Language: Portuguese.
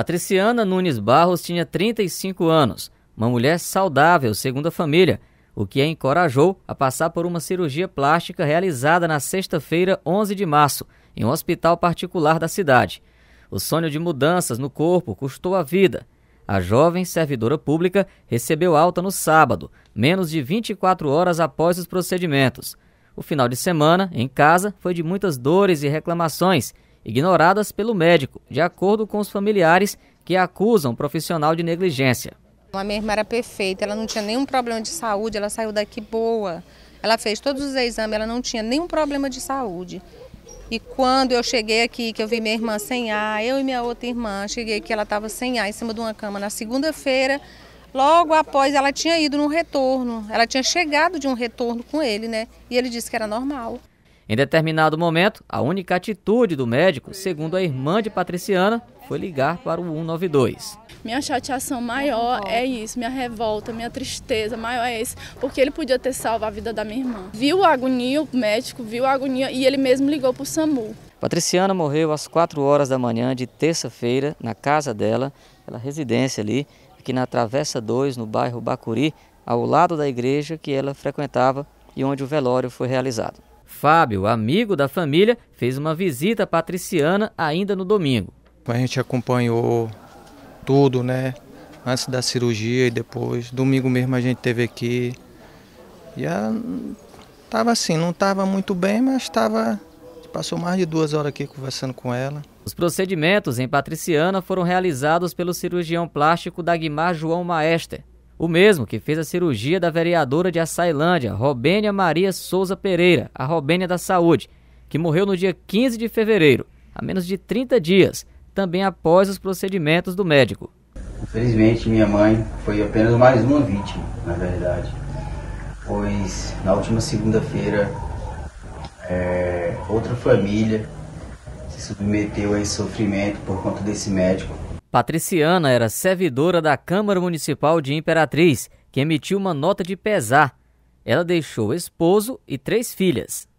Patriciana Nunes Barros tinha 35 anos, uma mulher saudável, segundo a família, o que a encorajou a passar por uma cirurgia plástica realizada na sexta-feira, 11 de março, em um hospital particular da cidade. O sonho de mudanças no corpo custou a vida. A jovem servidora pública recebeu alta no sábado, menos de 24 horas após os procedimentos. O final de semana, em casa, foi de muitas dores e reclamações ignoradas pelo médico, de acordo com os familiares que acusam o profissional de negligência. A minha irmã era perfeita, ela não tinha nenhum problema de saúde, ela saiu daqui boa. Ela fez todos os exames, ela não tinha nenhum problema de saúde. E quando eu cheguei aqui, que eu vi minha irmã sem ar, eu e minha outra irmã, cheguei aqui, ela estava sem ar em cima de uma cama na segunda-feira. Logo após, ela tinha ido num retorno, ela tinha chegado de um retorno com ele, né? E ele disse que era normal. Em determinado momento, a única atitude do médico, segundo a irmã de Patriciana, foi ligar para o 192. Minha chateação maior é isso, minha revolta, minha tristeza maior é isso, porque ele podia ter salvo a vida da minha irmã. Viu a agonia, o médico viu a agonia e ele mesmo ligou para o SAMU. Patriciana morreu às 4 horas da manhã de terça-feira na casa dela, na residência ali, aqui na Travessa 2, no bairro Bacuri, ao lado da igreja que ela frequentava e onde o velório foi realizado. Fábio, amigo da família, fez uma visita patriciana ainda no domingo. A gente acompanhou tudo, né? Antes da cirurgia e depois. Domingo mesmo a gente teve aqui. E ela estava assim, não estava muito bem, mas estava. Passou mais de duas horas aqui conversando com ela. Os procedimentos em Patriciana foram realizados pelo cirurgião plástico Dagmar João Maester, o mesmo que fez a cirurgia da vereadora de Açailândia, Robênia Maria Souza Pereira, a Robênia da Saúde, que morreu no dia 15 de fevereiro, a menos de 30 dias, também após os procedimentos do médico. Infelizmente, minha mãe foi apenas mais uma vítima, na verdade, pois na última segunda-feira, é, outra família se submeteu a esse sofrimento por conta desse médico Patriciana era servidora da Câmara Municipal de Imperatriz, que emitiu uma nota de pesar. Ela deixou esposo e três filhas.